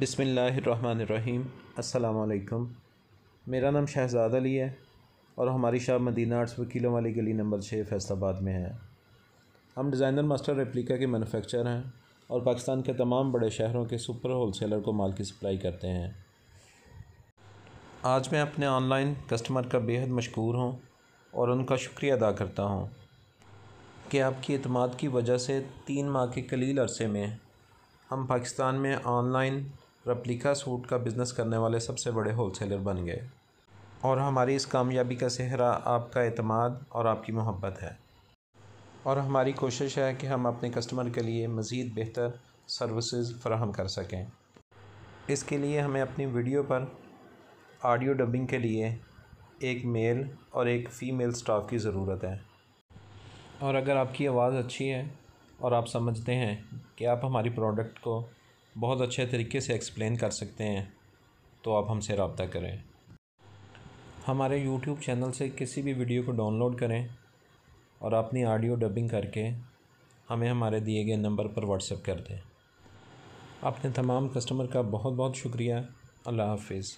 बिसमीम् अल्लाम मेरा नाम शहजाद अली है और हमारी शॉप मदीना आर्ट्स वकीलों वाली गली नंबर छः फैसलाबाद में है हम डिज़ाइनर मास्टर रेप्लिका के मैनुफेक्चर हैं और पाकिस्तान के तमाम बड़े शहरों के सुपर होल सेलर को माल की सप्लाई करते हैं आज मैं अपने ऑनलाइन कस्टमर का बेहद मशहूर हूँ और उनका शुक्रिया अदा करता हूँ कि आपकी अतमाद की वजह से तीन माह के कलील अरसे में हम पाकिस्तान में ऑनलाइन रेप्लिका सूट का बिज़नेस करने वाले सबसे बड़े होलसेलर बन गए और हमारी इस कामयाबी का सेहरा आपका अतमाद और आपकी मोहब्बत है और हमारी कोशिश है कि हम अपने कस्टमर के लिए मज़ीद बेहतर सर्विसेज फ्राहम कर सकें इसके लिए हमें अपनी वीडियो पर ऑडियो डबिंग के लिए एक मेल और एक फ़ीमेल स्टाफ की ज़रूरत है और अगर आपकी आवाज़ अच्छी है और आप समझते हैं कि आप हमारी प्रोडक्ट को बहुत अच्छे तरीके से एक्सप्लेन कर सकते हैं तो आप हमसे रबता करें हमारे यूट्यूब चैनल से किसी भी वीडियो को डाउनलोड करें और अपनी ऑडियो डबिंग करके हमें हमारे दिए गए नंबर पर व्हाट्सएप कर दें अपने तमाम कस्टमर का बहुत बहुत शुक्रिया अल्लाह हाफिज़